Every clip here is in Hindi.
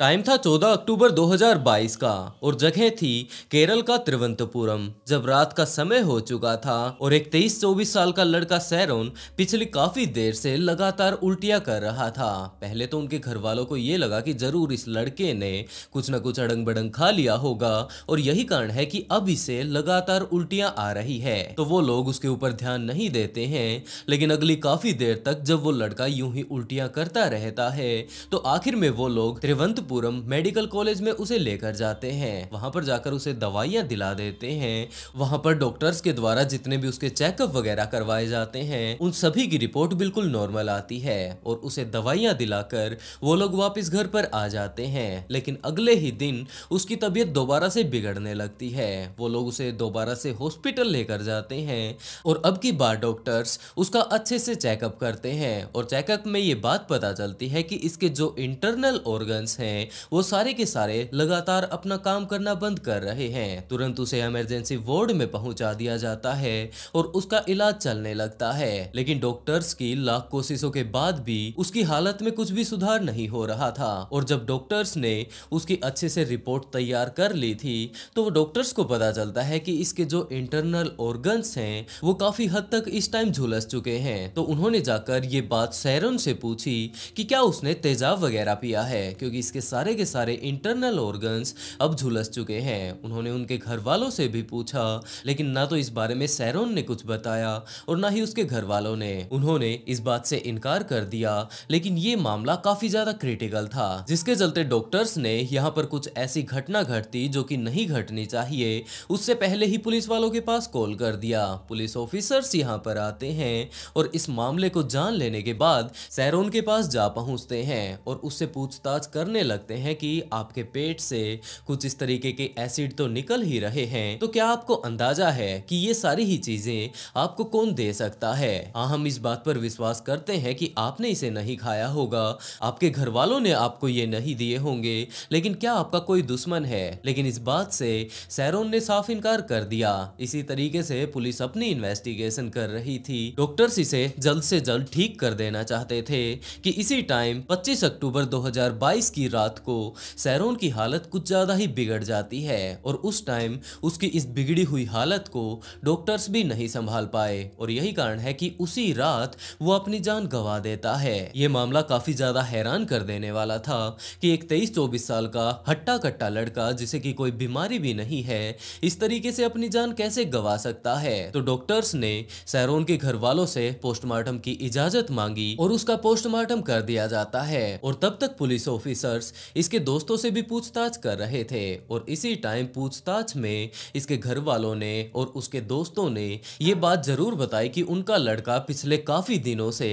टाइम था 14 अक्टूबर 2022 का और जगह थी केरल का त्रिवंतपुरम जब रात का समय हो चुका था और एक तेईस चौबीस साल का लड़का सैरोन पिछली काफी देर से लगातार उल्टियां कर रहा था पहले तो उनके घर वालों को ये लगा कि जरूर इस लड़के ने कुछ ना कुछ अड़ंग बड़ंग खा लिया होगा और यही कारण है कि अब इसे लगातार उल्टियां आ रही है तो वो लोग उसके ऊपर ध्यान नहीं देते हैं लेकिन अगली काफी देर तक जब वो लड़का यूं ही उल्टियां करता रहता है तो आखिर में वो लोग त्रिवंत तिरुवनंतपुरम मेडिकल कॉलेज में उसे लेकर जाते हैं वहां पर जाकर उसे दवाइयां दिला देते हैं वहां पर डॉक्टर्स के द्वारा जितने भी उसके चेकअप वगैरह करवाए जाते हैं उन सभी की रिपोर्ट बिल्कुल नॉर्मल आती है और उसे दवाइयां दिलाकर वो लोग वापस घर पर आ जाते हैं लेकिन अगले ही दिन उसकी तबीयत दोबारा से बिगड़ने लगती है वो लोग उसे दोबारा से हॉस्पिटल लेकर जाते हैं और अब की बार डॉक्टर्स उसका अच्छे से चेकअप करते हैं और चेकअप में ये बात पता चलती है कि इसके जो इंटरनल ऑर्गन्स हैं हैं वो सारे के सारे लगातार अपना काम करना बंद कर रहे हैं तुरंत उसे इमरजेंसी वार्ड में पहुंचा दिया जाता है और उसका इलाज चलने लगता है लेकिन डॉक्टर्स की लाख कोशिशों के बाद भी उसकी हालत में कुछ भी सुधार नहीं हो रहा था और जब डॉक्टर्स ने उसकी अच्छे से रिपोर्ट तैयार कर ली थी तो वो डॉक्टर्स को पता चलता है कि इसके जो इंटरनल ऑर्गन्स हैं वो काफी हद तक इस टाइम झुलस चुके हैं तो उन्होंने जाकर ये बात सैरन से पूछी कि क्या उसने तेजाब वगैरह पिया है क्योंकि इसके सारे के सारे इंटरनल ऑर्गन्स अब झुलस चुके हैं उन्होंने उनके घर वालों से भी पूछा लेकिन ना तो इस बारे में सैरोन ने कुछ बताया और ना ही उसके घर वालों ने उन्होंने इस बात से इनकार कर दिया लेकिन ये मामला काफी ज्यादा क्रिटिकल था जिसके चलते डॉक्टर्स ने यहाँ पर कुछ ऐसी घटना घटती जो कि नहीं घटनी चाहिए उससे पहले ही पुलिस वालों के पास कॉल कर दिया पुलिस ऑफिसर्स यहाँ पर आते हैं और इस मामले को जान लेने के बाद सैरोन के पास जा पहुंचते हैं और उससे पूछताछ करने लगे लगते हैं कि आपके पेट से कुछ इस तरीके के एसिड तो निकल ही रहे हैं तो क्या आपको अंदाजा है कि ये सारी ही चीजें आपको कौन दे सकता है हाँ, हम इस बात पर विश्वास करते हैं कि आपने इसे नहीं खाया होगा आपके घर वालों ने आपको ये नहीं दिए होंगे लेकिन क्या आपका कोई दुश्मन है लेकिन इस बात से सैरोन ने साफ इनकार कर दिया इसी तरीके से पुलिस अपनी इन्वेस्टिगेशन कर रही थी डॉक्टर्स इसे जल्द से जल्द ठीक कर देना चाहते थे कि इसी टाइम 25 अक्टूबर 2022 की रात रात को सैरोन की हालत कुछ ज़्यादा ही बिगड़ जाती है और उस टाइम उसकी इस बिगड़ी हुई हालत को डॉक्टर्स भी नहीं संभाल पाए और यही कारण है कि उसी रात वो अपनी जान गंवा देता है ये मामला काफ़ी ज़्यादा हैरान कर देने वाला था कि एक तेईस चौबीस साल का हट्टा कट्टा लड़का जिसे कि कोई बीमारी भी नहीं है इस तरीके से अपनी जान कैसे गंवा सकता है तो डॉक्टर्स ने सैरोन के घर वालों से पोस्टमार्टम की इजाजत मांगी और उसका पोस्टमार्टम कर दिया जाता है और तब तक पुलिस ऑफिसर्स शख्स इसके दोस्तों से भी पूछताछ कर रहे थे और इसी टाइम पूछताछ में इसके घर वालों ने और उसके दोस्तों ने ये बात ज़रूर बताई कि उनका लड़का पिछले काफ़ी दिनों से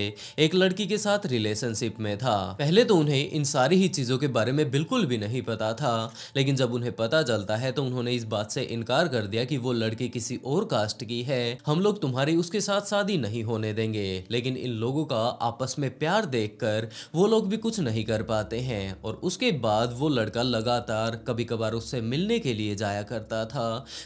एक लड़की के साथ रिलेशनशिप में था पहले तो उन्हें इन सारी ही चीज़ों के बारे में बिल्कुल भी नहीं पता था लेकिन जब उन्हें पता चलता है तो उन्होंने इस बात से इनकार कर दिया कि वो लड़की किसी और कास्ट की है हम लोग तुम्हारी उसके साथ शादी नहीं होने देंगे लेकिन इन लोगों का आपस में प्यार देखकर वो लोग भी कुछ नहीं कर पाते हैं और उसके बाद वो लड़का लगातार कभी कभार उससे मिलने के लिए जाया करता था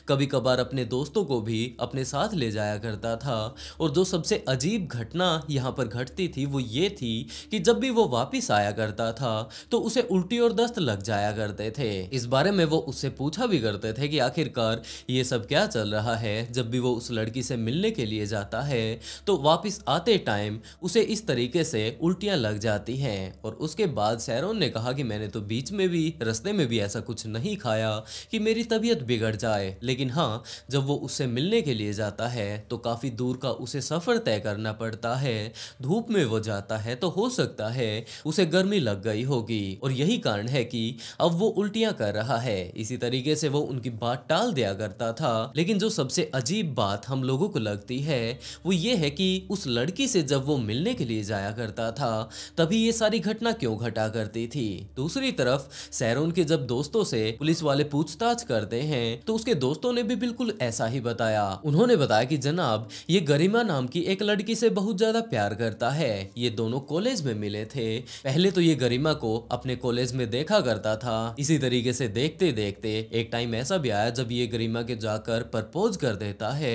कभी कभार अपने दोस्तों को भी अपने साथ ले जाया करता था और जो सबसे अजीब घटना यहाँ पर घटती थी वो ये थी कि जब भी वो वापिस आया करता था तो उसे उल्टी और दस्त लग जाया करते थे इस बारे में वो उससे पूछा भी करते थे कि आखिरकार ये सब क्या चल रहा है जब भी वो उस लड़की से मिलने के लिए जाता है तो वापस आते टाइम उसे इस तरीके से उल्टियाँ लग जाती हैं और उसके बाद सैरोन ने कहा कि मैंने तो बीच में भी रस्ते में भी ऐसा कुछ नहीं खाया कि मेरी तबीयत बिगड़ जाए लेकिन हाँ जब वो उससे मिलने के लिए जाता है तो काफ़ी दूर का उसे सफ़र तय करना पड़ता है धूप में वो जाता है तो हो सकता है उसे गर्मी लग गई होगी और यही कारण है कि अब वो उल्टियां कर रहा है इसी तरीके से वो उनकी बात टाल दिया करता था लेकिन जो सबसे अजीब बात हम लोगों को लगती है वो ये है कि उस लड़की से जब वो मिलने के लिए जाया करता था तभी ये सारी घटना क्यों घटा करती थी दूसरी तरफ सैरोन के जब दोस्तों से पुलिस वाले पूछताछ करते हैं तो उसके दोस्तों ने भी बिल्कुल ऐसा ही बताया उन्होंने बताया कि जनाब ये गरिमा नाम की एक लड़की से बहुत ज्यादा प्यार करता है ये दोनों कॉलेज में मिले थे पहले तो ये गरिमा को अपने कॉलेज में देखा करता था इसी तरीके से देखते देखते एक टाइम ऐसा भी आया जब ये गरिमा के जाकर प्रपोज कर देता है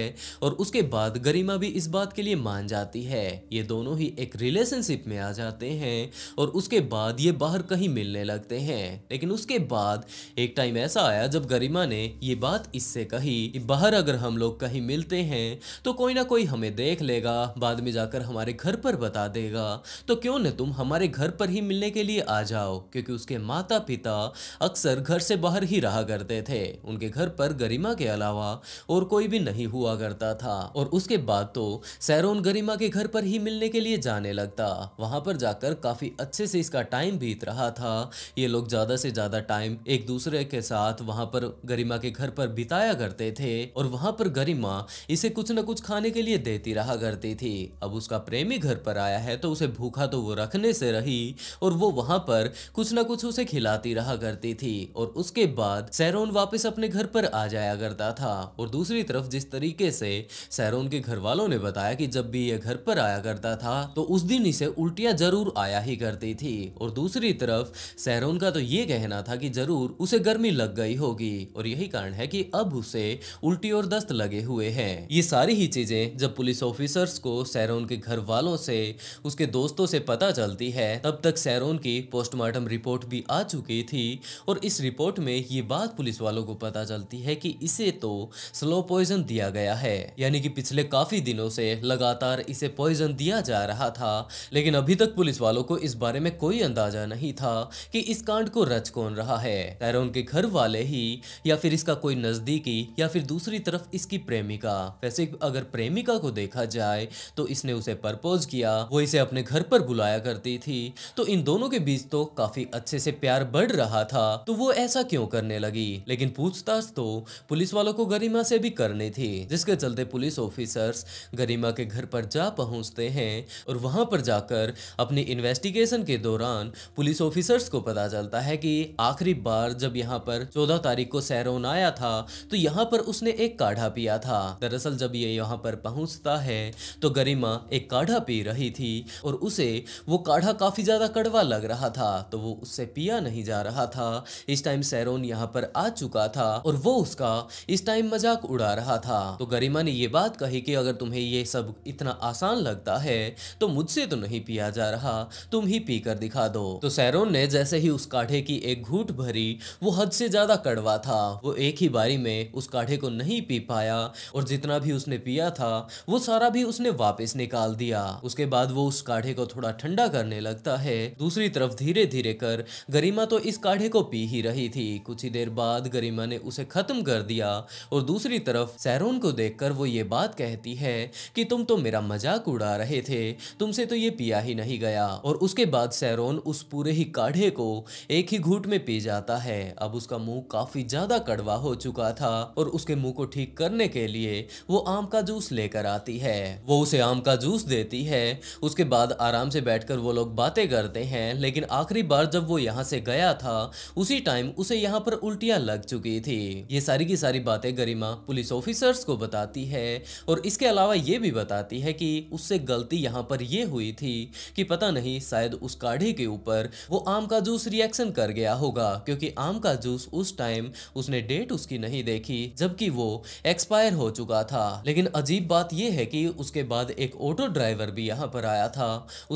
और उसके बाद गरिमा भी इस बात के लिए मान जाती है ये दोनों ही एक रिलेशनशिप में आ जाते हैं और उसके बाद ये बाहर कहीं मिलने मिलने लगते हैं लेकिन उसके बाद एक टाइम ऐसा आया जब गरिमा ने ये बात इससे कही कि बाहर अगर हम लोग कहीं मिलते हैं तो कोई ना कोई हमें देख लेगा बाद में जाकर हमारे घर पर बता देगा तो क्यों न तुम हमारे घर पर ही मिलने के लिए आ जाओ क्योंकि उसके माता पिता अक्सर घर से बाहर ही रहा करते थे उनके घर पर गरिमा के अलावा और कोई भी नहीं हुआ करता था और उसके बाद तो सैरोन गरिमा के घर पर ही मिलने के लिए जाने लगता वहां पर जाकर काफी अच्छे से इसका टाइम बीत रहा था था ये लोग ज़्यादा से ज़्यादा टाइम एक दूसरे के साथ वहां पर गरिमा के घर पर बिताया करते थे और वहां पर गरिमा इसे कुछ न कुछ खाने के लिए देती रहा करती थी अब उसका प्रेमी घर पर आया है तो उसे भूखा तो वो रखने से रही और वो वहां पर कुछ ना कुछ उसे खिलाती रहा करती थी और उसके बाद सैरोन वापस अपने घर पर आ जाया करता था और दूसरी तरफ जिस तरीके से सैरोन के घर वालों ने बताया कि जब भी ये घर पर आया करता था तो उस दिन इसे उल्टियां जरूर आया ही करती थी और दूसरी तरफ सहरोन का तो ये कहना था कि जरूर उसे गर्मी लग गई होगी और यही कारण है कि अब उसे उल्टी और दस्त लगे हुए हैं ये सारी ही चीजें जब पुलिस ऑफिसर्स को सहरोन के घर वालों से उसके दोस्तों से पता चलती है तब तक सहरोन की पोस्टमार्टम रिपोर्ट भी आ चुकी थी और इस रिपोर्ट में ये बात पुलिस वालों को पता चलती है कि इसे तो स्लो पॉइजन दिया गया है यानी कि पिछले काफी दिनों से लगातार इसे पॉइजन दिया जा रहा था लेकिन अभी तक पुलिस वालों को इस बारे में कोई अंदाजा नहीं था कि इस कांड को रच कौन रहा है तैरोन के घर वाले ही या फिर इसका कोई नजदीकी या फिर दूसरी तरफ इसकी प्रेमिका वैसे अगर प्रेमिका को देखा जाए तो इसने उसे प्रपोज किया वो इसे अपने घर पर बुलाया करती थी तो इन दोनों के बीच तो काफी अच्छे से प्यार बढ़ रहा था तो वो ऐसा क्यों करने लगी लेकिन पूछताछ तो पुलिस वालों को गरिमा से भी करनी थी जिसके चलते पुलिस ऑफिसर्स गरिमा के घर पर जा पहुंचते हैं और वहां पर जाकर अपनी इन्वेस्टिगेशन के दौरान पुलिस ऑफिसर्स एक्सपर्ट्स को पता चलता है कि आखिरी बार जब यहाँ पर चौदह तारीख को सैरोन आया था तो यहाँ पर उसने एक काढ़ा पिया था दरअसल जब ये यहाँ पर पहुंचता है तो गरिमा एक काढ़ा पी रही थी और उसे वो काढ़ा काफी ज्यादा कड़वा लग रहा था तो वो उससे पिया नहीं जा रहा था इस टाइम सैरोन यहाँ पर आ चुका था और वो उसका इस टाइम मजाक उड़ा रहा था तो गरिमा ने ये बात कही कि अगर तुम्हें ये सब इतना आसान लगता है तो मुझसे तो नहीं पिया जा रहा तुम ही पीकर दिखा दो तो सैरोन ने जैसे ही उस काठे की एक घूट भरी वो हद से ज्यादा कड़वा था वो एक ही बारी में उस काठे को नहीं पी पाया और जितना भी उसने पिया था वो सारा भी उसने वापस निकाल दिया उसके बाद वो उस काठे को थोड़ा ठंडा करने लगता है दूसरी तरफ धीरे धीरे कर गरिमा तो इस काढ़े को पी ही रही थी कुछ ही देर बाद गरिमा ने उसे खत्म कर दिया और दूसरी तरफ सैरोन को देखकर वो ये बात कहती है कि तुम तो मेरा मजाक उड़ा रहे थे तुमसे तो ये पिया ही नहीं गया और उसके बाद सैरोन उस पूरे ही काढ़े गधे को एक ही घूट में पी जाता है अब उसका मुंह काफी ज्यादा कड़वा हो चुका था और उसके मुंह को ठीक करने के लिए वो आम का जूस लेकर आती है वो उसे आम का जूस देती है उसके बाद आराम से बैठकर वो लोग बातें करते हैं लेकिन आखिरी बार जब वो यहाँ से गया था उसी टाइम उसे यहाँ पर उल्टियां लग चुकी थी ये सारी की सारी बातें गरिमा पुलिस ऑफिसर्स को बताती है और इसके अलावा ये भी बताती है कि उससे गलती यहाँ पर ये हुई थी कि पता नहीं शायद उस काढ़े के ऊपर वो आम का का जूस रिएक्शन कर गया होगा क्योंकि आम का जूस उस टाइम उसने डेट उसकी नहीं देखी जबकि वो एक्सपायर हो चुका था लेकिन अजीब बात यह है कि उसके बाद एक ऑटो ड्राइवर भी यहाँ पर आया था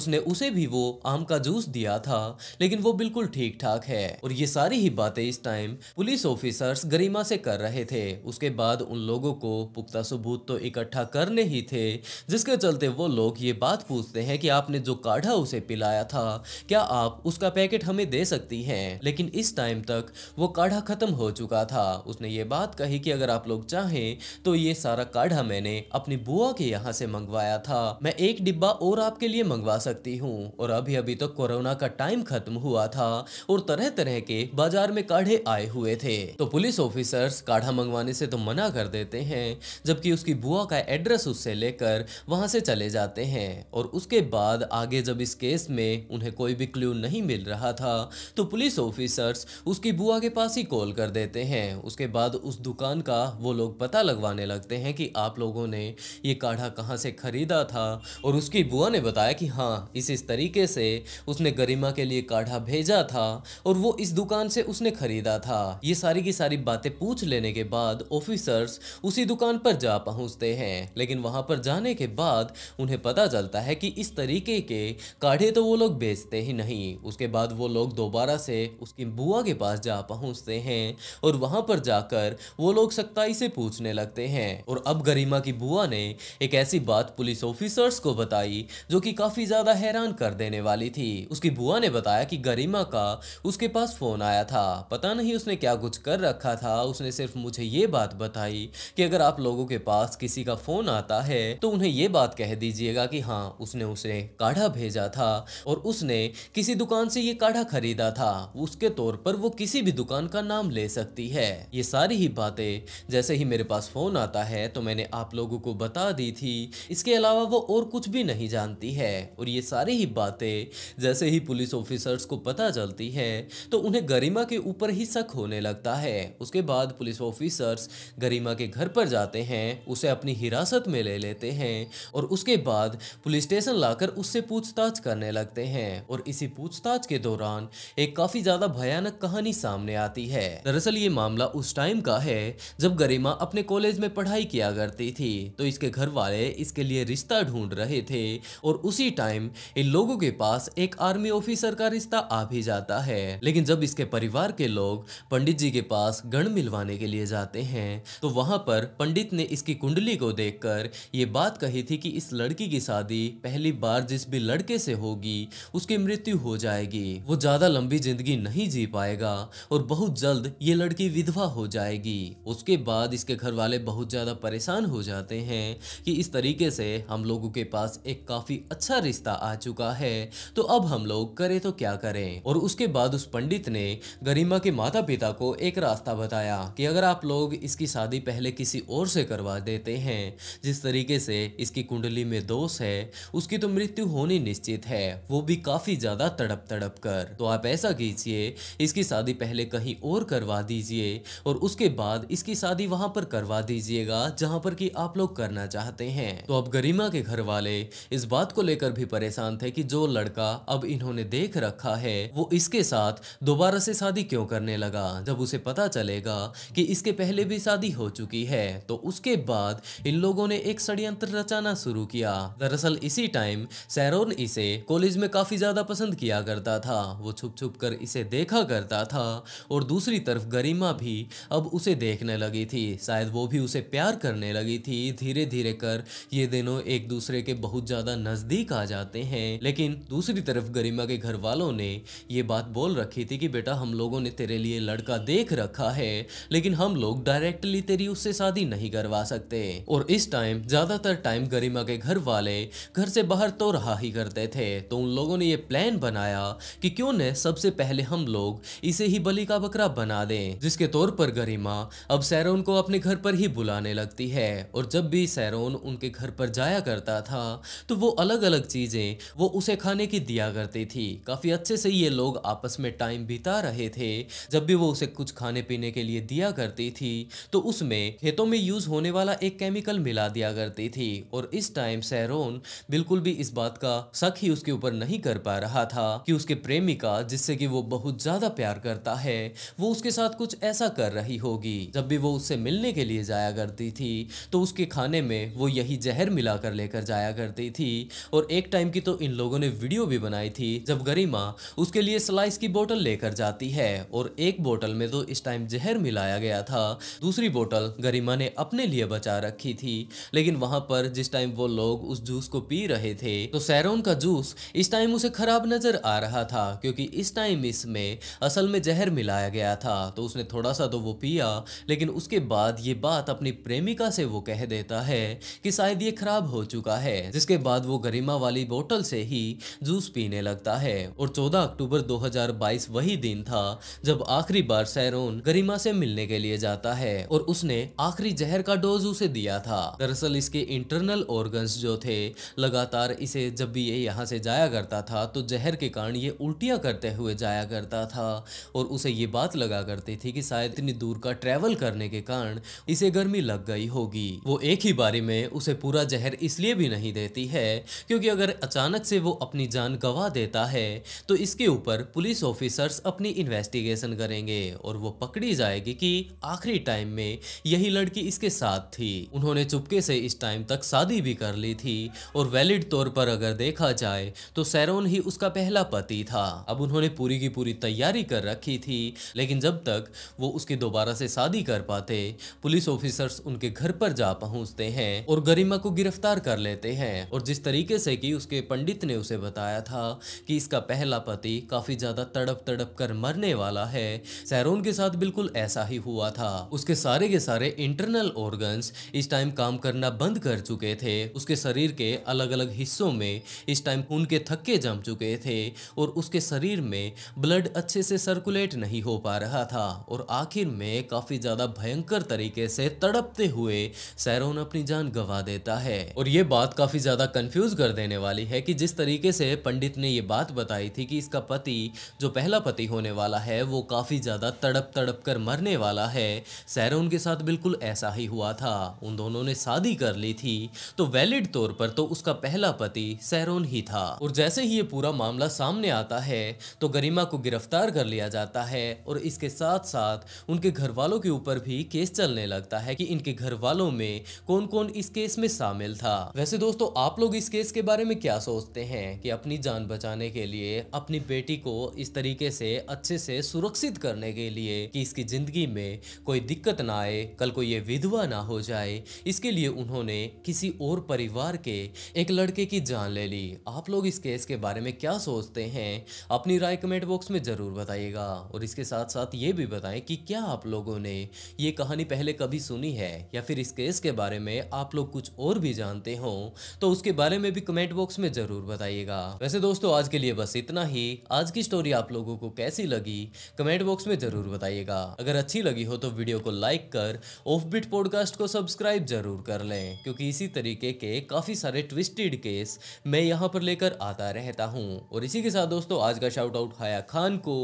उसने उसे भी वो आम का जूस दिया था लेकिन वो बिल्कुल ठीक ठाक है और ये सारी ही बातें इस टाइम पुलिस ऑफिसर्स गरिमा से कर रहे थे उसके बाद उन लोगों को पुख्ता सबूत तो इकट्ठा करने ही थे जिसके चलते वो लोग ये बात पूछते हैं कि आपने जो काढ़ा उसे पिलाया था क्या आप उसका पैकेट हमें दे सकती हैं लेकिन इस टाइम तक वो काढ़ा खत्म हो चुका था उसने ये बात कही कि अगर आप लोग चाहें तो ये सारा काढ़ा मैंने अपनी बुआ के यहाँ से मंगवाया था मैं एक डिब्बा और आपके लिए मंगवा सकती हूँ और अभी अभी तो कोरोना का टाइम खत्म हुआ था और तरह तरह के बाजार में काढ़े आए हुए थे तो पुलिस ऑफिसर्स काढ़ा मंगवाने से तो मना कर देते हैं जबकि उसकी बुआ का एड्रेस उससे लेकर वहां से चले जाते हैं और उसके बाद आगे जब इस केस में उन्हें कोई भी क्ल्यू नहीं मिल रहा था तो पुलिस ऑफिसर्स उसकी बुआ के पास ही कॉल कर देते हैं उसके बाद उस दुकान का वो लोग पता लगवाने लगते हैं कि आप लोगों ने ये काढ़ा कहाँ से ख़रीदा था और उसकी बुआ ने बताया कि हाँ इस इस तरीके से उसने गरिमा के लिए काढ़ा भेजा था और वो इस दुकान से उसने ख़रीदा था ये सारी की सारी बातें पूछ लेने के बाद ऑफिसर्स उसी दुकान पर जा पहुँचते हैं लेकिन वहाँ पर जाने के बाद उन्हें पता चलता है कि इस तरीके के काढ़े तो वो लोग बेचते ही नहीं उसके बाद वो वो लोग दोबारा से उसकी बुआ के पास जा पहुंचते हैं और वहां पर जाकर वो लोग सख्ताई से पूछने लगते हैं और अब गरिमा की बुआ ने एक ऐसी बात पुलिस ऑफिसर्स को बताई जो कि काफी ज्यादा हैरान कर देने वाली थी उसकी बुआ ने बताया कि गरिमा का उसके पास फोन आया था पता नहीं उसने क्या कुछ कर रखा था उसने सिर्फ मुझे ये बात बताई कि अगर आप लोगों के पास किसी का फोन आता है तो उन्हें ये बात कह दीजिएगा कि हाँ उसने उसे काढ़ा भेजा था और उसने किसी दुकान से ये काढ़ा कपड़ा खरीदा था उसके तौर पर वो किसी भी दुकान का नाम ले सकती है ये सारी ही बातें जैसे ही मेरे पास फोन आता है तो मैंने आप लोगों को बता दी थी इसके अलावा वो और कुछ भी नहीं जानती है और ये सारी ही बातें जैसे ही पुलिस ऑफिसर्स को पता चलती है तो उन्हें गरिमा के ऊपर ही शक होने लगता है उसके बाद पुलिस ऑफिसर्स गरिमा के घर पर जाते हैं उसे अपनी हिरासत में ले लेते हैं और उसके बाद पुलिस स्टेशन लाकर उससे पूछताछ करने लगते हैं और इसी पूछताछ के दौरान दौरान एक काफी ज्यादा भयानक कहानी सामने आती है दरअसल ये मामला उस टाइम का है जब गरिमा अपने कॉलेज में पढ़ाई किया करती थी तो इसके घर वाले इसके लिए रिश्ता ढूंढ रहे थे और उसी टाइम इन लोगों के पास एक आर्मी ऑफिसर का रिश्ता आ भी जाता है लेकिन जब इसके परिवार के लोग पंडित जी के पास गण मिलवाने के लिए जाते हैं तो वहां पर पंडित ने इसकी कुंडली को देखकर ये बात कही थी कि इस लड़की की शादी पहली बार जिस भी लड़के से होगी उसकी मृत्यु हो जाएगी वो ज़्यादा लंबी ज़िंदगी नहीं जी पाएगा और बहुत जल्द ये लड़की विधवा हो जाएगी उसके बाद इसके घर वाले बहुत ज़्यादा परेशान हो जाते हैं कि इस तरीके से हम लोगों के पास एक काफ़ी अच्छा रिश्ता आ चुका है तो अब हम लोग करें तो क्या करें और उसके बाद उस पंडित ने गरिमा के माता पिता को एक रास्ता बताया कि अगर आप लोग इसकी शादी पहले किसी और से करवा देते हैं जिस तरीके से इसकी कुंडली में दोष है उसकी तो मृत्यु होनी निश्चित है वो भी काफ़ी ज़्यादा तड़प तड़प कर पर तो आप ऐसा कीजिए इसकी शादी पहले कहीं और करवा दीजिए और उसके बाद इसकी शादी वहां पर करवा दीजिएगा जहां पर कि आप लोग करना चाहते हैं तो अब गरिमा के घर वाले इस बात को लेकर भी परेशान थे कि जो लड़का अब इन्होंने देख रखा है वो इसके साथ दोबारा से शादी क्यों करने लगा जब उसे पता चलेगा कि इसके पहले भी शादी हो चुकी है तो उसके बाद इन लोगों ने एक षड्यंत्र रचाना शुरू किया दरअसल इसी टाइम सैरोन इसे कॉलेज में काफी ज्यादा पसंद किया करता था वो छुप छुप कर इसे देखा करता था और दूसरी तरफ गरिमा भी अब उसे देखने लगी थी शायद वो भी उसे प्यार करने लगी थी धीरे धीरे कर ये दोनों एक दूसरे के बहुत ज़्यादा नज़दीक आ जाते हैं लेकिन दूसरी तरफ गरिमा के घर वालों ने ये बात बोल रखी थी कि बेटा हम लोगों ने तेरे लिए लड़का देख रखा है लेकिन हम लोग डायरेक्टली तेरी उससे शादी नहीं करवा सकते और इस टाइम ज़्यादातर टाइम गरिमा के घर वाले घर से बाहर तो रहा ही करते थे तो उन लोगों ने ये प्लान बनाया कि क्यों न सबसे पहले हम लोग इसे ही बलि का बकरा बना दें जिसके तौर पर गरिमा अब सैरोन को अपने घर पर ही बुलाने लगती है और जब भी सैरोन उनके घर पर जाया करता था तो वो अलग अलग चीजें वो उसे खाने की दिया करती थी काफी अच्छे से ये लोग आपस में टाइम बिता रहे थे जब भी वो उसे कुछ खाने पीने के लिए दिया करती थी तो उसमें खेतों में यूज होने वाला एक केमिकल मिला दिया करती थी और इस टाइम सैरोन बिल्कुल भी इस बात का शक ही उसके ऊपर नहीं कर पा रहा था कि उसके प्रेम प्रेमिका जिससे कि वो बहुत ज्यादा प्यार करता है वो उसके साथ कुछ ऐसा कर रही होगी जब भी वो उससे मिलने के लिए जाया करती थी तो उसके खाने में वो यही जहर मिलाकर लेकर जाया करती थी और एक टाइम की तो इन लोगों ने वीडियो भी बनाई थी जब गरिमा उसके लिए स्लाइस की बोतल लेकर जाती है और एक बोतल में तो इस टाइम जहर मिलाया गया था दूसरी बोतल गरिमा ने अपने लिए बचा रखी थी लेकिन वहां पर जिस टाइम वो लोग उस जूस को पी रहे थे तो सैरोन का जूस इस टाइम उसे खराब नजर आ रहा था क्योंकि इस टाइम इसमें असल में जहर मिलाया गया था तो उसने थोड़ा सा तो वो पिया लेकिन उसके बाद ये बात अपनी प्रेमिका से वो कह देता है कि शायद ये खराब हो चुका है जिसके बाद वो गरिमा वाली बोतल से ही जूस पीने लगता है और 14 अक्टूबर 2022 वही दिन था जब आखिरी बार सैरोन गरिमा से मिलने के लिए जाता है और उसने आखिरी जहर का डोज उसे दिया था दरअसल इसके इंटरनल ऑर्गन्स जो थे लगातार इसे जब भी ये यहाँ से जाया करता था तो जहर के कारण ये उल्टी किया करते हुए जाया करता था और उसे ये बात लगा करती थी कि शायद इतनी दूर का ट्रैवल करने के कारण इसे गर्मी लग गई होगी वो एक ही बारी में उसे पूरा जहर इसलिए भी नहीं देती है क्योंकि अगर अचानक से वो अपनी जान गंवा देता है तो इसके ऊपर पुलिस ऑफिसर्स अपनी इन्वेस्टिगेशन करेंगे और वो पकड़ी जाएगी कि आखिरी टाइम में यही लड़की इसके साथ थी उन्होंने चुपके से इस टाइम तक शादी भी कर ली थी और वैलिड तौर पर अगर देखा जाए तो सैरोन ही उसका पहला पति था हाँ। अब उन्होंने पूरी की पूरी तैयारी कर रखी थी लेकिन जब तक वो उसकी दोबारा से शादी कर पाते पुलिस ऑफिसर्स उनके घर पर जा पहुंचते हैं और गरिमा को गिरफ्तार कर लेते हैं और जिस तरीके से कि उसके पंडित ने उसे बताया था कि इसका पहला पति काफी ज्यादा तड़प तड़प कर मरने वाला है सैरोन के साथ बिल्कुल ऐसा ही हुआ था उसके सारे के सारे इंटरनल ऑर्गन्स इस टाइम काम करना बंद कर चुके थे उसके शरीर के अलग अलग हिस्सों में इस टाइम खून के थक्के जम चुके थे और उसके उसके शरीर में ब्लड अच्छे से सर्कुलेट नहीं हो पा रहा था और आखिर में काफ़ी ज़्यादा भयंकर तरीके से तड़पते हुए सैरोन अपनी जान गवा देता है और ये बात काफ़ी ज़्यादा कंफ्यूज कर देने वाली है कि जिस तरीके से पंडित ने ये बात बताई थी कि इसका पति जो पहला पति होने वाला है वो काफ़ी ज़्यादा तड़प तड़प कर मरने वाला है सैरोन के साथ बिल्कुल ऐसा ही हुआ था उन दोनों ने शादी कर ली थी तो वैलिड तौर पर तो उसका पहला पति सैरोन ही था और जैसे ही ये पूरा मामला सामने आता है है तो गरिमा को गिरफ्तार कर लिया जाता है और इसके साथ साथ उनके घर वालों के ऊपर भी केस चलने लगता है कि इनके घर वालों में कौन कौन इस केस में शामिल था वैसे दोस्तों आप लोग इस केस के बारे में क्या सोचते हैं कि अपनी जान बचाने के लिए अपनी बेटी को इस तरीके से अच्छे से सुरक्षित करने के लिए कि इसकी जिंदगी में कोई दिक्कत ना आए कल को ये विधवा ना हो जाए इसके लिए उन्होंने किसी और परिवार के एक लड़के की जान ले ली आप लोग इस केस के बारे में क्या सोचते हैं अपनी राय कमेंट बॉक्स में ज़रूर बताइएगा और इसके साथ साथ ये भी बताएं कि क्या आप लोगों ने ये कहानी पहले कभी सुनी है या फिर इस केस के बारे में आप लोग कुछ और भी जानते हो तो उसके बारे में भी कमेंट बॉक्स में ज़रूर बताइएगा वैसे दोस्तों आज के लिए बस इतना ही आज की स्टोरी आप लोगों को कैसी लगी कमेंट बॉक्स में ज़रूर बताइएगा अगर अच्छी लगी हो तो वीडियो को लाइक कर ऑफ बिट पॉडकास्ट को सब्सक्राइब जरूर कर लें क्योंकि इसी तरीके के काफ़ी सारे ट्विस्टेड केस मैं यहाँ पर लेकर आता रहता हूँ और इसी के साथ दोस्तों आज का शाउट आउट हाया खान को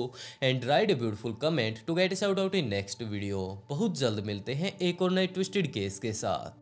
and write a beautiful comment to get shout out in next video बहुत जल्द मिलते हैं एक और नए ट्विस्टेड केस के साथ